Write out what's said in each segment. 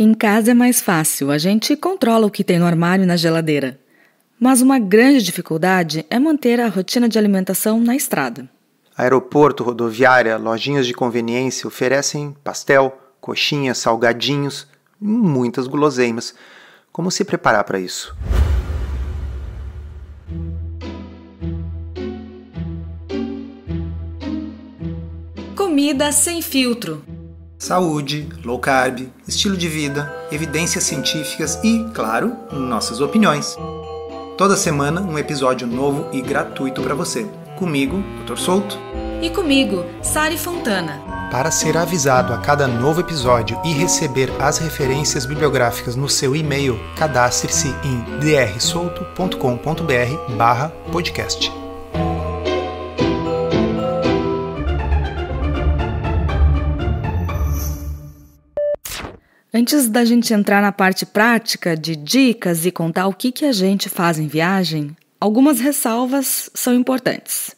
Em casa é mais fácil, a gente controla o que tem no armário e na geladeira. Mas uma grande dificuldade é manter a rotina de alimentação na estrada. Aeroporto, rodoviária, lojinhas de conveniência oferecem pastel, coxinhas, salgadinhos e muitas guloseimas. Como se preparar para isso? Comida sem filtro. Saúde, low carb, estilo de vida, evidências científicas e, claro, nossas opiniões. Toda semana um episódio novo e gratuito para você. Comigo, Dr. Souto. E comigo, Sari Fontana. Para ser avisado a cada novo episódio e receber as referências bibliográficas no seu e-mail, cadastre-se em drsolto.com.br/podcast. Antes da gente entrar na parte prática de dicas e contar o que, que a gente faz em viagem, algumas ressalvas são importantes.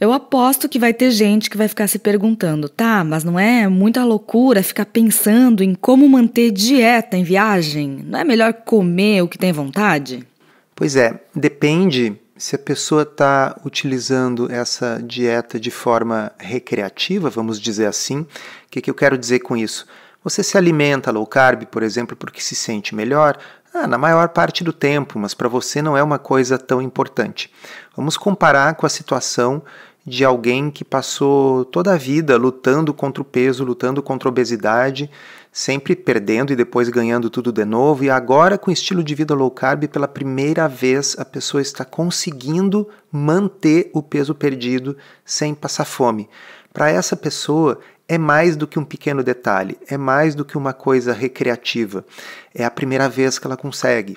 Eu aposto que vai ter gente que vai ficar se perguntando, tá, mas não é muita loucura ficar pensando em como manter dieta em viagem? Não é melhor comer o que tem vontade? Pois é, depende se a pessoa está utilizando essa dieta de forma recreativa, vamos dizer assim, que, que eu quero dizer com isso? Você se alimenta low carb, por exemplo, porque se sente melhor? Ah, na maior parte do tempo, mas para você não é uma coisa tão importante. Vamos comparar com a situação de alguém que passou toda a vida lutando contra o peso, lutando contra a obesidade, sempre perdendo e depois ganhando tudo de novo, e agora com estilo de vida low carb, pela primeira vez a pessoa está conseguindo manter o peso perdido sem passar fome. Para essa pessoa, é mais do que um pequeno detalhe, é mais do que uma coisa recreativa. É a primeira vez que ela consegue.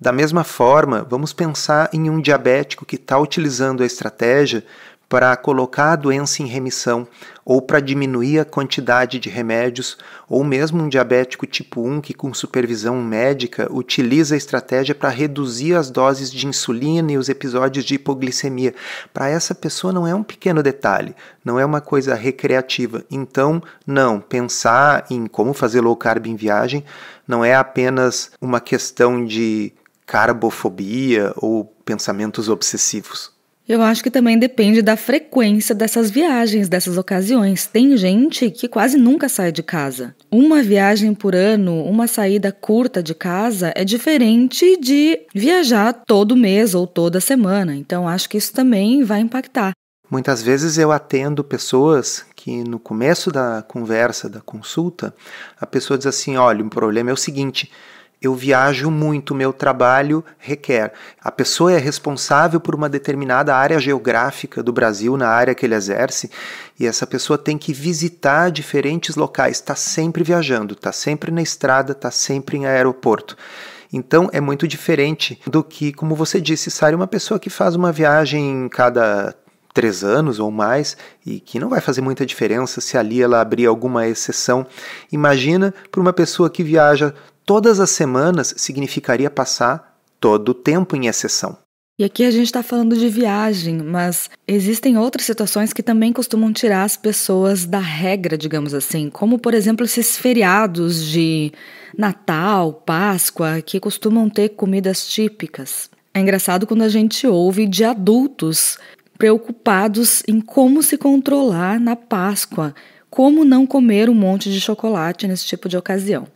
Da mesma forma, vamos pensar em um diabético que está utilizando a estratégia para colocar a doença em remissão ou para diminuir a quantidade de remédios, ou mesmo um diabético tipo 1 que, com supervisão médica, utiliza a estratégia para reduzir as doses de insulina e os episódios de hipoglicemia. Para essa pessoa não é um pequeno detalhe, não é uma coisa recreativa. Então, não, pensar em como fazer low carb em viagem não é apenas uma questão de carbofobia ou pensamentos obsessivos. Eu acho que também depende da frequência dessas viagens, dessas ocasiões. Tem gente que quase nunca sai de casa. Uma viagem por ano, uma saída curta de casa é diferente de viajar todo mês ou toda semana. Então acho que isso também vai impactar. Muitas vezes eu atendo pessoas que no começo da conversa, da consulta, a pessoa diz assim: olha, o problema é o seguinte eu viajo muito, meu trabalho requer. A pessoa é responsável por uma determinada área geográfica do Brasil, na área que ele exerce, e essa pessoa tem que visitar diferentes locais, está sempre viajando, está sempre na estrada, está sempre em aeroporto. Então é muito diferente do que, como você disse, Sari, uma pessoa que faz uma viagem cada três anos ou mais e que não vai fazer muita diferença se ali ela abrir alguma exceção. Imagina para uma pessoa que viaja todas as semanas significaria passar todo o tempo em exceção. E aqui a gente está falando de viagem, mas existem outras situações que também costumam tirar as pessoas da regra, digamos assim, como por exemplo esses feriados de Natal, Páscoa, que costumam ter comidas típicas. É engraçado quando a gente ouve de adultos preocupados em como se controlar na Páscoa, como não comer um monte de chocolate nesse tipo de ocasião.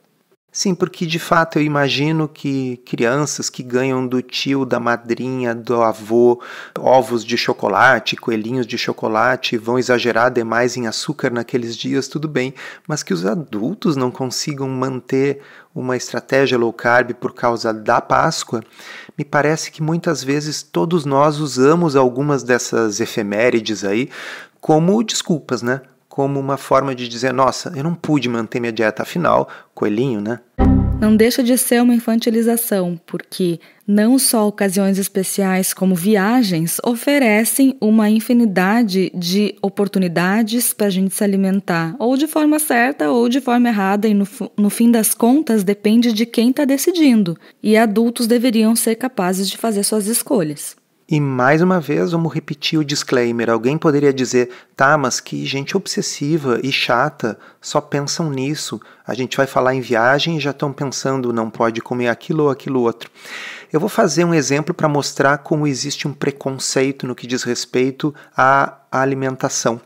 Sim, porque de fato eu imagino que crianças que ganham do tio, da madrinha, do avô ovos de chocolate, coelhinhos de chocolate, vão exagerar demais em açúcar naqueles dias, tudo bem, mas que os adultos não consigam manter uma estratégia low carb por causa da Páscoa, me parece que muitas vezes todos nós usamos algumas dessas efemérides aí como desculpas, né? como uma forma de dizer: nossa, eu não pude manter minha dieta, afinal, coelhinho, né? Não deixa de ser uma infantilização, porque não só ocasiões especiais como viagens oferecem uma infinidade de oportunidades para a gente se alimentar, ou de forma certa ou de forma errada, e no, no fim das contas depende de quem está decidindo. E adultos deveriam ser capazes de fazer suas escolhas. E mais uma vez, vamos repetir o disclaimer. Alguém poderia dizer, tá, mas que gente obsessiva e chata, só pensam nisso. A gente vai falar em viagem e já estão pensando, não pode comer aquilo ou aquilo outro. Eu vou fazer um exemplo para mostrar como existe um preconceito no que diz respeito a alimentação.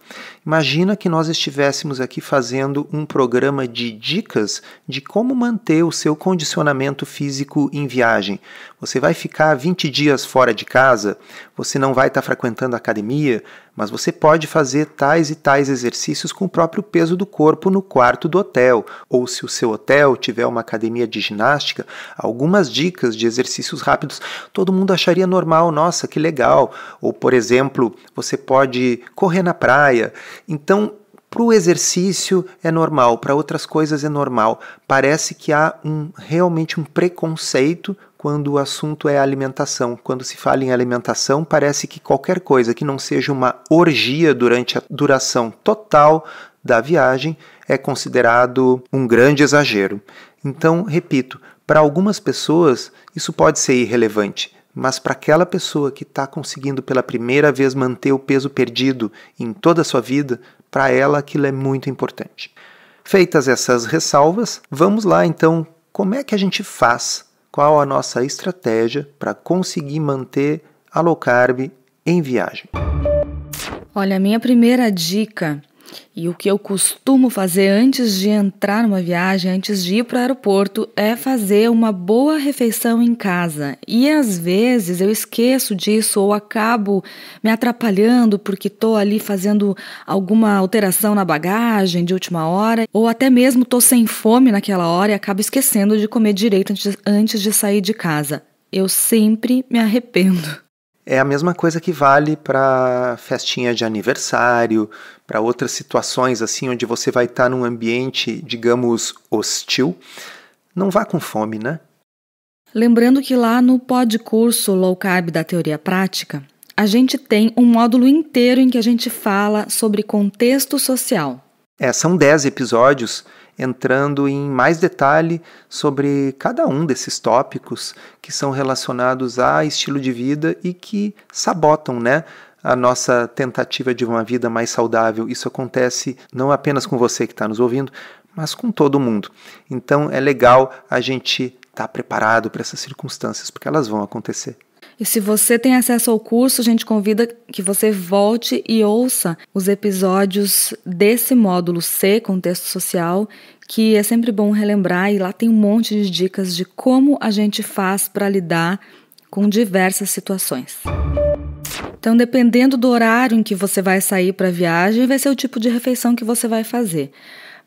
Imagina que nós estivéssemos aqui fazendo um programa de dicas de como manter o seu condicionamento físico em viagem. Você vai ficar 20 dias fora de casa, você não vai estar tá frequentando a academia, mas você pode fazer tais e tais exercícios com o próprio peso do corpo no quarto do hotel, ou se o seu hotel tiver uma academia de ginástica, algumas dicas de exercícios rápidos. Todo mundo acharia normal, nossa, que legal. Ou, por exemplo, você pode correr na praia. Então, para o exercício é normal, para outras coisas é normal. Parece que há um, realmente um preconceito quando o assunto é alimentação. Quando se fala em alimentação, parece que qualquer coisa que não seja uma orgia durante a duração total da viagem é considerado um grande exagero. Então, repito, para algumas pessoas isso pode ser irrelevante. Mas para aquela pessoa que está conseguindo pela primeira vez manter o peso perdido em toda a sua vida, para ela aquilo é muito importante. Feitas essas ressalvas, vamos lá então. Como é que a gente faz? Qual a nossa estratégia para conseguir manter a low carb em viagem? Olha, a minha primeira dica e o que eu costumo fazer antes de entrar numa viagem, antes de ir para o aeroporto, é fazer uma boa refeição em casa. E às vezes eu esqueço disso ou acabo me atrapalhando porque estou ali fazendo alguma alteração na bagagem de última hora, ou até mesmo estou sem fome naquela hora e acabo esquecendo de comer direito antes de sair de casa. Eu sempre me arrependo. É a mesma coisa que vale para festinha de aniversário, para outras situações assim onde você vai estar tá num ambiente, digamos, hostil. Não vá com fome, né? Lembrando que lá no podcurso Low Carb da Teoria Prática, a gente tem um módulo inteiro em que a gente fala sobre contexto social. É, são 10 episódios entrando em mais detalhe sobre cada um desses tópicos que são relacionados a estilo de vida e que sabotam, né? A nossa tentativa de uma vida mais saudável. Isso acontece não apenas com você que está nos ouvindo, mas com todo mundo. Então é legal a gente estar tá preparado para essas circunstâncias, porque elas vão acontecer. E se você tem acesso ao curso, a gente convida que você volte e ouça os episódios desse módulo C, Contexto Social, que é sempre bom relembrar, e lá tem um monte de dicas de como a gente faz para lidar com diversas situações. Então, dependendo do horário em que você vai sair para a viagem, vai ser o tipo de refeição que você vai fazer.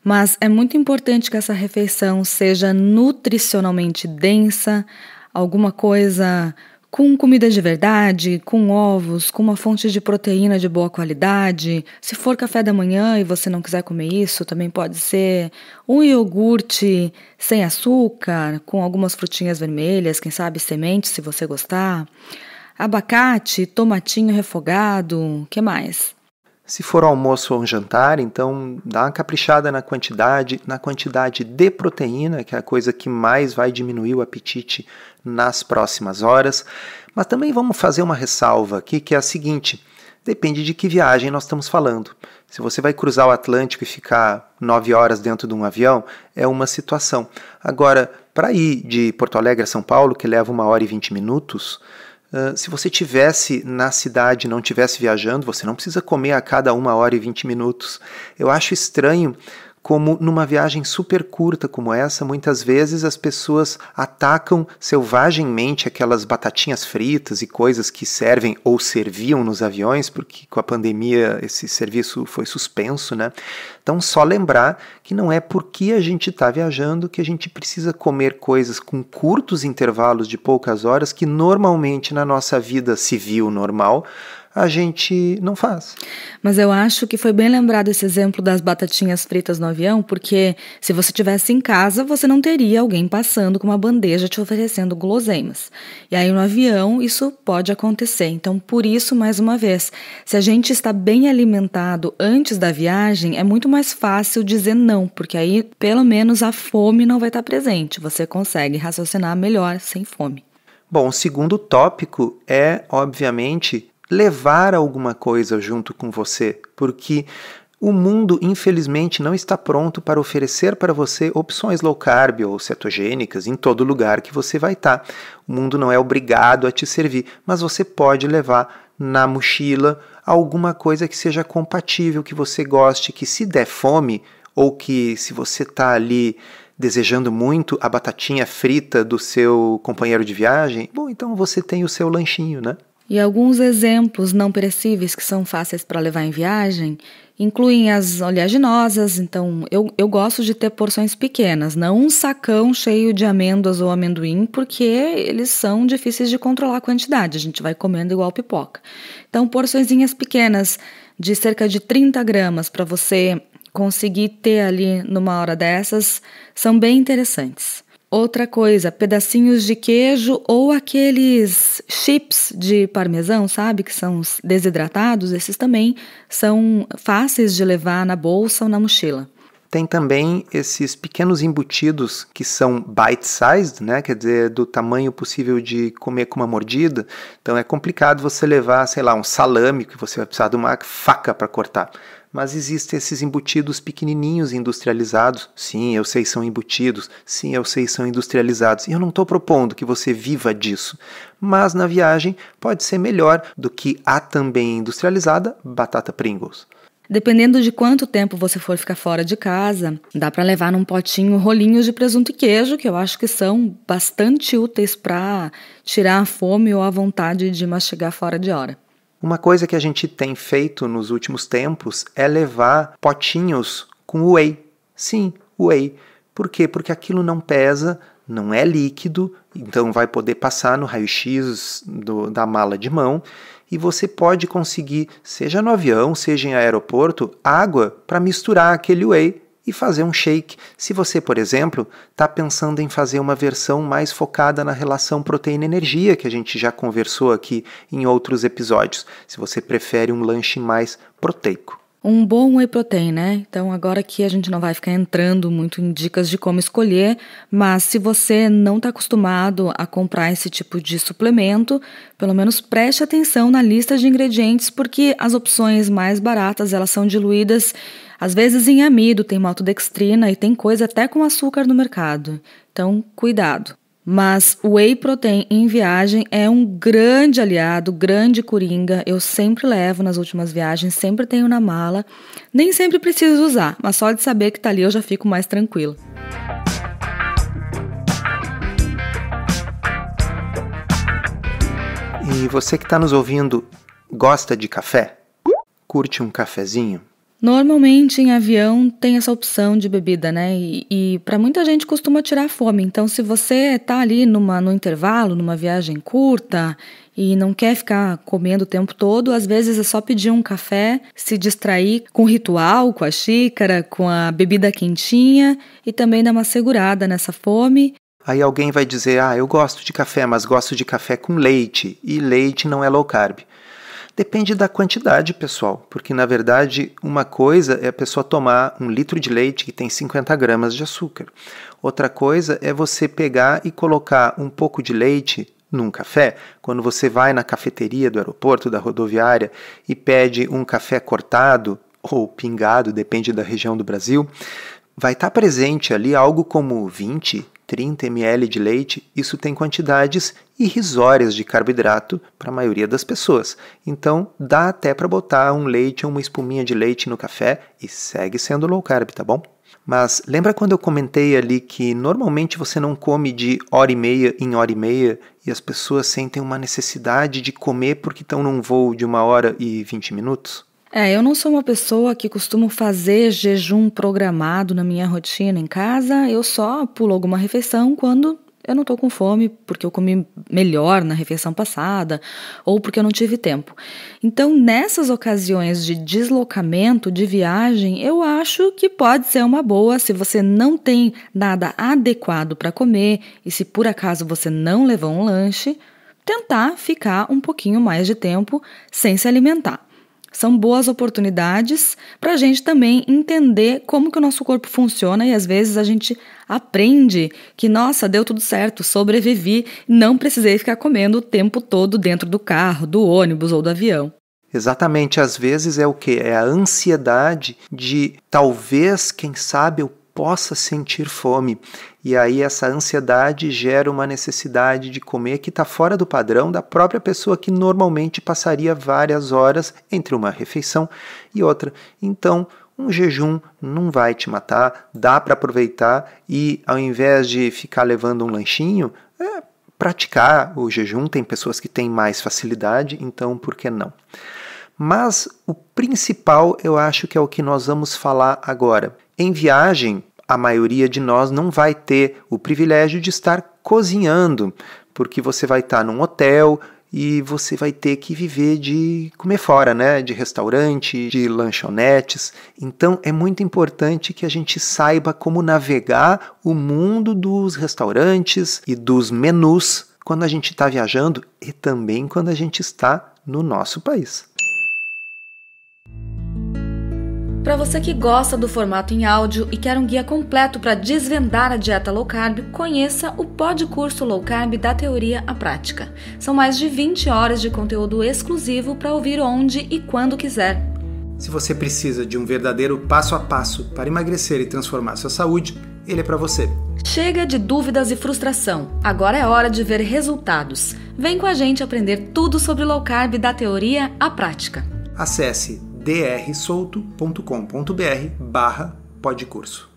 Mas é muito importante que essa refeição seja nutricionalmente densa, alguma coisa com comida de verdade, com ovos, com uma fonte de proteína de boa qualidade. Se for café da manhã e você não quiser comer isso, também pode ser um iogurte sem açúcar, com algumas frutinhas vermelhas, quem sabe semente, se você gostar. Abacate, tomatinho refogado, que mais? Se for almoço ou um jantar, então dá uma caprichada na quantidade, na quantidade de proteína, que é a coisa que mais vai diminuir o apetite nas próximas horas. Mas também vamos fazer uma ressalva aqui, que é a seguinte: depende de que viagem nós estamos falando. Se você vai cruzar o Atlântico e ficar nove horas dentro de um avião, é uma situação. Agora, para ir de Porto Alegre a São Paulo, que leva uma hora e vinte minutos, ah, se você tivesse na cidade, não tivesse viajando, você não precisa comer a cada uma hora e vinte minutos. Eu acho estranho como numa viagem super curta como essa, muitas vezes as pessoas atacam selvagemmente aquelas batatinhas fritas e coisas que servem ou serviam nos aviões, porque com a pandemia esse serviço foi suspenso, né? Então, só lembrar que não é porque a gente está viajando que a gente precisa comer coisas com curtos intervalos de poucas horas que normalmente na nossa vida civil normal a gente não faz. Mas eu acho que foi bem lembrado esse exemplo das batatinhas fritas no avião, porque se você tivesse em casa, você não teria alguém passando com uma bandeja te oferecendo guloseimas. E aí no avião isso pode acontecer. Então, por isso, mais uma vez, se a gente está bem alimentado antes da viagem, é muito mais fácil dizer não, porque aí pelo menos a fome não vai estar presente. Você consegue raciocinar melhor sem fome. Bom, o segundo tópico é, obviamente, levar alguma coisa junto com você, porque o mundo, infelizmente, não está pronto para oferecer para você opções low carb ou cetogênicas em todo lugar que você vai estar. O mundo não é obrigado a te servir, mas você pode levar na mochila alguma coisa que seja compatível, que você goste, que se der fome, ou que se você está ali desejando muito a batatinha frita do seu companheiro de viagem, bom, então você tem o seu lanchinho, né? E alguns exemplos não perecíveis que são fáceis para levar em viagem Incluem as oleaginosas, então eu, eu gosto de ter porções pequenas, não um sacão cheio de amêndoas ou amendoim, porque eles são difíceis de controlar a quantidade, a gente vai comendo igual pipoca. Então, porçõezinhas pequenas, de cerca de 30 gramas, para você conseguir ter ali numa hora dessas, são bem interessantes. Outra coisa, pedacinhos de queijo ou aqueles chips de parmesão, sabe? Que são desidratados, esses também são fáceis de levar na bolsa ou na mochila. Tem também esses pequenos embutidos que são bite-sized, né? quer dizer, do tamanho possível de comer com uma mordida. Então é complicado você levar, sei lá, um salame, que você vai precisar de uma faca para cortar mas existem esses embutidos pequenininhos industrializados. Sim, eu sei são embutidos. Sim, eu sei são industrializados. E eu não estou propondo que você viva disso, mas na viagem pode ser melhor do que a também industrializada batata Pringles. Dependendo de quanto tempo você for ficar fora de casa, dá para levar num potinho rolinhos de presunto e queijo, que eu acho que são bastante úteis para tirar a fome ou a vontade de mastigar fora de hora. Uma coisa que a gente tem feito nos últimos tempos é levar potinhos com whey. Sim, whey. Por quê? Porque aquilo não pesa, não é líquido, então vai poder passar no raio-x da mala de mão e você pode conseguir, seja no avião, seja em aeroporto, água para misturar aquele whey e fazer um shake. Se você, por exemplo, está pensando em fazer uma versão mais focada na relação proteína-energia, que a gente já conversou aqui em outros episódios, se você prefere um lanche mais proteico. Um bom whey protein, né? Então, agora que a gente não vai ficar entrando muito em dicas de como escolher, mas se você não está acostumado a comprar esse tipo de suplemento, pelo menos preste atenção na lista de ingredientes, porque as opções mais baratas elas são diluídas às vezes em amido, tem maltodextrina e tem coisa até com açúcar no mercado. Então, cuidado. Mas o whey protein em viagem é um grande aliado, grande coringa. Eu sempre levo nas últimas viagens, sempre tenho na mala. Nem sempre preciso usar, mas só de saber que tá ali eu já fico mais tranquilo. E você que está nos ouvindo, gosta de café? Curte um cafezinho? Normalmente em avião tem essa opção de bebida, né? E, e para muita gente costuma tirar fome. Então, se você está ali numa, no intervalo, numa viagem curta e não quer ficar comendo o tempo todo, às vezes é só pedir um café, se distrair com o ritual, com a xícara, com a bebida quentinha e também dar uma segurada nessa fome. Aí alguém vai dizer: Ah, eu gosto de café, mas gosto de café com leite. E leite não é low carb. Depende da quantidade, pessoal, porque na verdade uma coisa é a pessoa tomar um litro de leite que tem 50 gramas de açúcar, outra coisa é você pegar e colocar um pouco de leite num café, quando você vai na cafeteria do aeroporto, da rodoviária e pede um café cortado ou pingado, depende da região do Brasil, vai estar tá presente ali algo como 20, 30 ml de leite. Isso tem quantidades irrisórias de carboidrato para a maioria das pessoas. Então, dá até para botar um leite ou uma espuminha de leite no café e segue sendo low carb, tá bom? Mas lembra quando eu comentei ali que normalmente você não come de hora e meia em hora e meia e as pessoas sentem uma necessidade de comer porque estão num voo de uma hora e vinte minutos? É, eu não sou uma pessoa que costumo fazer jejum programado na minha rotina em casa, eu só pulo alguma refeição quando eu não estou com fome porque eu comi melhor na refeição passada ou porque eu não tive tempo. Então, nessas ocasiões de deslocamento, de viagem, eu acho que pode ser uma boa se você não tem nada adequado para comer e se por acaso você não levou um lanche, tentar ficar um pouquinho mais de tempo sem se alimentar são boas oportunidades para a gente também entender como que o nosso corpo funciona e às vezes a gente aprende que, nossa, deu tudo certo, sobrevivi, não precisei ficar comendo o tempo todo dentro do carro, do ônibus ou do avião. Exatamente, às vezes é o que? É a ansiedade de talvez, quem sabe, eu possa sentir fome e aí essa ansiedade gera uma necessidade de comer que está fora do padrão da própria pessoa que normalmente passaria várias horas entre uma refeição e outra. Então, um jejum não vai te matar, dá para aproveitar e ao invés de ficar levando um lanchinho, é, praticar o jejum. Tem pessoas que têm mais facilidade, então por que não? Mas o principal eu acho que é o que nós vamos falar agora. Em viagem, a maioria de nós não vai ter o privilégio de estar cozinhando, porque você vai estar num hotel e você vai ter que viver de comer fora, né? De restaurante, de lanchonetes. Então é muito importante que a gente saiba como navegar o mundo dos restaurantes e dos menus quando a gente está viajando e também quando a gente está no nosso país. Para você que gosta do formato em áudio e quer um guia completo para desvendar a dieta low carb, conheça o curso Low Carb da Teoria à Prática. São mais de 20 horas de conteúdo exclusivo para ouvir onde e quando quiser. Se você precisa de um verdadeiro passo a passo para emagrecer e transformar sua saúde, ele é para você. Chega de dúvidas e frustração. Agora é hora de ver resultados. Vem com a gente aprender tudo sobre low carb da teoria à prática. Acesse drsolto.com.br barra podcurso.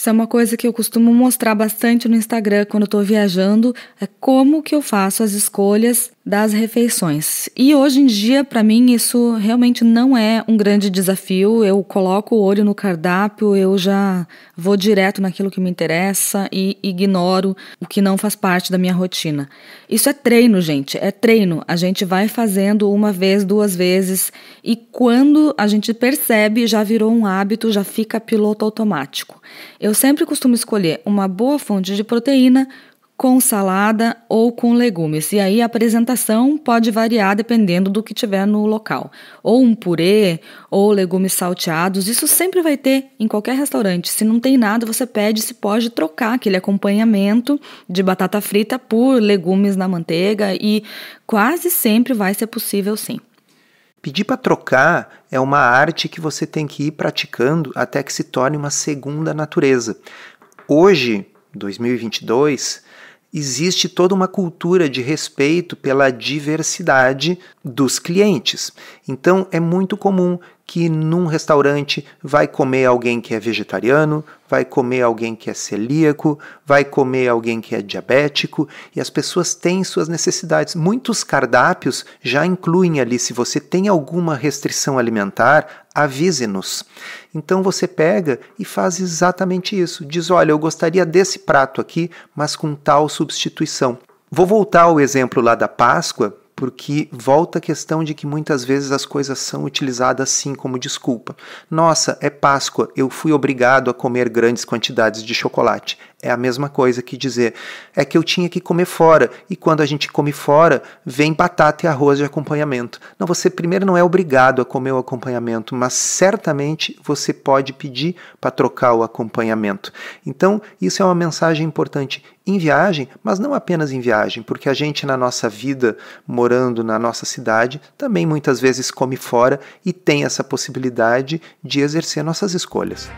Isso é uma coisa que eu costumo mostrar bastante no Instagram quando estou viajando, é como que eu faço as escolhas das refeições. E hoje em dia, para mim, isso realmente não é um grande desafio. Eu coloco o olho no cardápio, eu já vou direto naquilo que me interessa e ignoro o que não faz parte da minha rotina. Isso é treino, gente, é treino. A gente vai fazendo uma vez, duas vezes e quando a gente percebe, já virou um hábito, já fica piloto automático. Eu eu sempre costumo escolher uma boa fonte de proteína com salada ou com legumes. E aí a apresentação pode variar dependendo do que tiver no local. Ou um purê, ou legumes salteados, isso sempre vai ter em qualquer restaurante. Se não tem nada, você pede, se pode trocar aquele acompanhamento de batata frita por legumes na manteiga e quase sempre vai ser possível sim. Pedir para trocar é uma arte que você tem que ir praticando até que se torne uma segunda natureza. Hoje, 2022, existe toda uma cultura de respeito pela diversidade dos clientes. Então, é muito comum que num restaurante vai comer alguém que é vegetariano, vai comer alguém que é celíaco, vai comer alguém que é diabético, e as pessoas têm suas necessidades. Muitos cardápios já incluem ali, se você tem alguma restrição alimentar, avise-nos. Então você pega e faz exatamente isso. Diz: olha, eu gostaria desse prato aqui, mas com tal substituição. Vou voltar ao exemplo lá da Páscoa, porque volta a questão de que muitas vezes as coisas são utilizadas assim como desculpa. Nossa, é Páscoa, eu fui obrigado a comer grandes quantidades de chocolate. É a mesma coisa que dizer é que eu tinha que comer fora e quando a gente come fora vem batata e arroz de acompanhamento. Não, você primeiro não é obrigado a comer o acompanhamento, mas certamente você pode pedir para trocar o acompanhamento. Então, isso é uma mensagem importante em viagem, mas não apenas em viagem, porque a gente na nossa vida, morando na nossa cidade, também muitas vezes come fora e tem essa possibilidade de exercer nossas escolhas.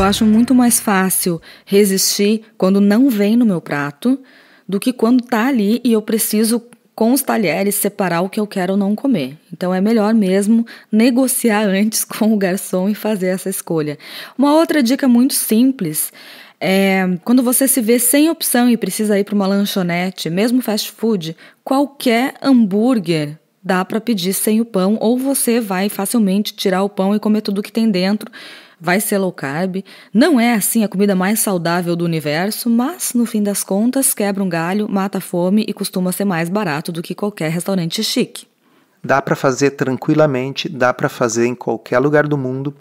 Eu acho muito mais fácil resistir quando não vem no meu prato do que quando tá ali e eu preciso com os talheres separar o que eu quero ou não comer. Então é melhor mesmo negociar antes com o garçom e fazer essa escolha. Uma outra dica muito simples é quando você se vê sem opção e precisa ir para uma lanchonete, mesmo fast food, qualquer hambúrguer dá para pedir sem o pão ou você vai facilmente tirar o pão e comer tudo que tem dentro vai ser low carb. Não é assim a comida mais saudável do universo, mas no fim das contas quebra um galho, mata a fome e costuma ser mais barato do que qualquer restaurante chique. Dá para fazer tranquilamente, dá para fazer em qualquer lugar do mundo.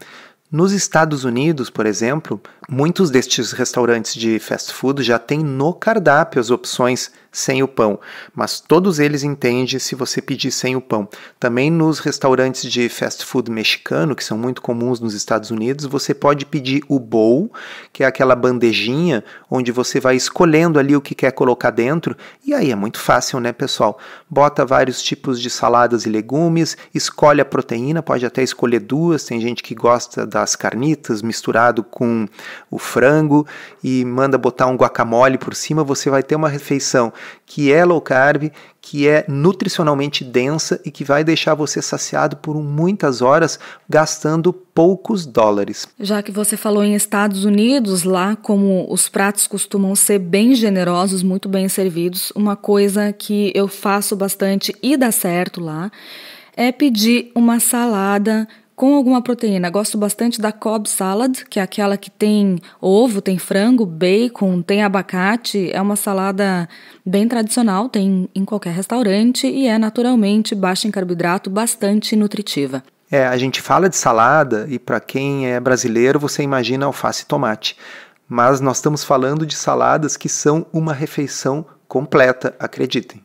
Nos Estados Unidos, por exemplo, muitos destes restaurantes de fast food já têm no cardápio as opções sem o pão, mas todos eles entendem se você pedir sem o pão. Também nos restaurantes de fast food mexicano, que são muito comuns nos Estados Unidos, você pode pedir o bowl, que é aquela bandejinha onde você vai escolhendo ali o que quer colocar dentro, e aí é muito fácil, né, pessoal? Bota vários tipos de saladas e legumes, escolhe a proteína, pode até escolher duas, tem gente que gosta das carnitas misturado com o frango e manda botar um guacamole por cima, você vai ter uma refeição que é low carb, que é nutricionalmente densa e que vai deixar você saciado por muitas horas, gastando poucos dólares. Já que você falou em Estados Unidos, lá como os pratos costumam ser bem generosos, muito bem servidos, uma coisa que eu faço bastante e dá certo lá é pedir uma salada com alguma proteína. Gosto bastante da Cobb Salad, que é aquela que tem ovo, tem frango, bacon, tem abacate. É uma salada bem tradicional, tem em qualquer restaurante e é naturalmente baixa em carboidrato, bastante nutritiva. É, a gente fala de salada e para quem é brasileiro você imagina alface e tomate. Mas nós estamos falando de saladas que são uma refeição completa, acreditem.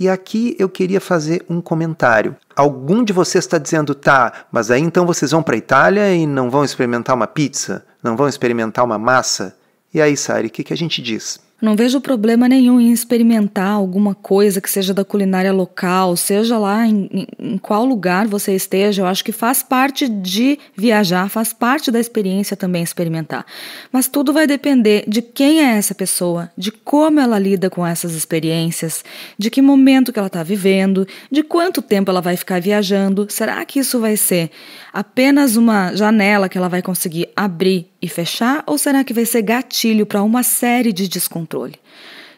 E aqui eu queria fazer um comentário algum de vocês está dizendo, tá, mas aí então vocês vão para a Itália e não vão experimentar uma pizza, não vão experimentar uma massa. E aí, Sari, o que, que a gente diz? Não vejo problema nenhum em experimentar alguma coisa que seja da culinária local, seja lá em, em, qual lugar você esteja. Eu acho que faz parte de viajar, faz parte da experiência também experimentar. Mas tudo vai depender de quem é essa pessoa, de como ela lida com essas experiências, de que momento que ela está vivendo, de quanto tempo ela vai ficar viajando. Será que isso vai ser apenas uma janela que ela vai conseguir abrir e fechar? Ou será que vai ser gatilho para uma série de descontrole?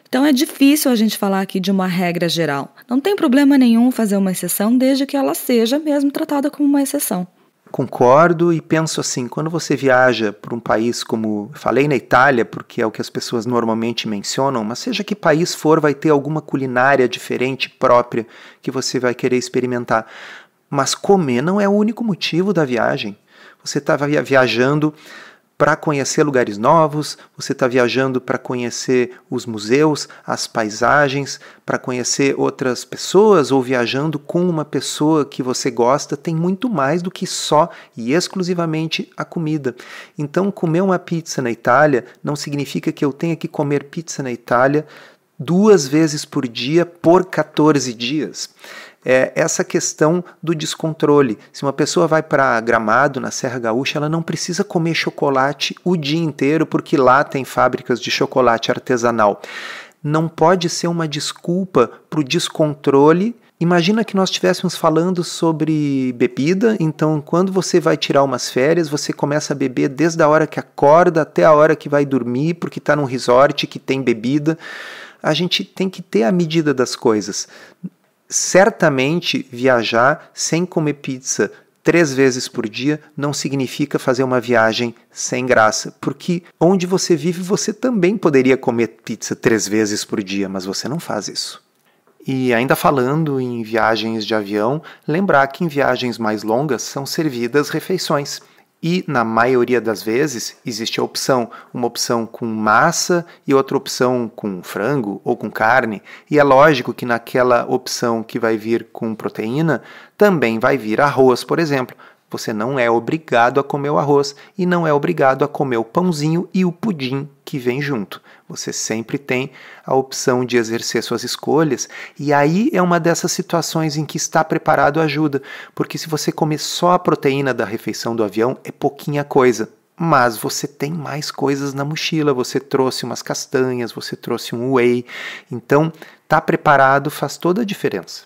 Então é difícil a gente falar aqui de uma regra geral. Não tem problema nenhum fazer uma exceção desde que ela seja mesmo tratada como uma exceção. Concordo e penso assim: quando você viaja para um país como. Falei na Itália, porque é o que as pessoas normalmente mencionam, mas seja que país for, vai ter alguma culinária diferente, própria, que você vai querer experimentar. Mas comer não é o único motivo da viagem. Você estava viajando para conhecer lugares novos, você está viajando para conhecer os museus, as paisagens, para conhecer outras pessoas ou viajando com uma pessoa que você gosta, tem muito mais do que só e exclusivamente a comida. Então, comer uma pizza na Itália não significa que eu tenha que comer pizza na Itália duas vezes por dia por 14 dias é essa questão do descontrole. Se uma pessoa vai para Gramado, na Serra Gaúcha, ela não precisa comer chocolate o dia inteiro, porque lá tem fábricas de chocolate artesanal. Não pode ser uma desculpa para o descontrole. Imagina que nós estivéssemos falando sobre bebida, então quando você vai tirar umas férias, você começa a beber desde a hora que acorda até a hora que vai dormir, porque está num resort que tem bebida. A gente tem que ter a medida das coisas certamente viajar sem comer pizza três vezes por dia não significa fazer uma viagem sem graça, porque onde você vive você também poderia comer pizza três vezes por dia, mas você não faz isso. E ainda falando em viagens de avião, lembrar que em viagens mais longas são servidas refeições. E na maioria das vezes existe a opção, uma opção com massa e outra opção com frango ou com carne, e é lógico que naquela opção que vai vir com proteína também vai vir arroz, por exemplo. Você não é obrigado a comer o arroz e não é obrigado a comer o pãozinho e o pudim que vem junto. Você sempre tem a opção de exercer suas escolhas, e aí é uma dessas situações em que estar preparado ajuda, porque se você comer só a proteína da refeição do avião, é pouquinha coisa mas você tem mais coisas na mochila. Você trouxe umas castanhas, você trouxe um whey. Então, tá preparado faz toda a diferença.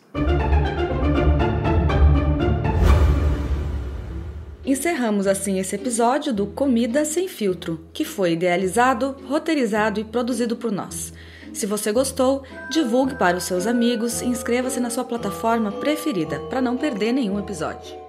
Encerramos assim esse episódio do Comida Sem Filtro, que foi idealizado, roteirizado e produzido por nós. Se você gostou, divulgue para os seus amigos e inscreva-se na sua plataforma preferida para não perder nenhum episódio.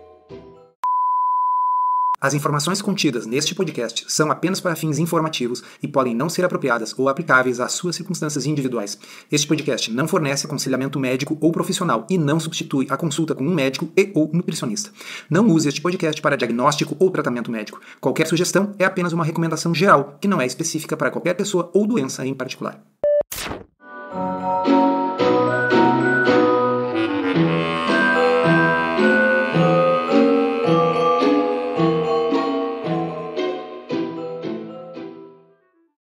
As informações contidas neste podcast são apenas para fins informativos e podem não ser apropriadas ou aplicáveis às suas circunstâncias individuais. Este podcast não fornece aconselhamento médico ou profissional e não substitui a consulta com um médico e ou nutricionista. Não use este podcast para diagnóstico ou tratamento médico. Qualquer sugestão é apenas uma recomendação geral, que não é específica para qualquer pessoa ou doença em particular.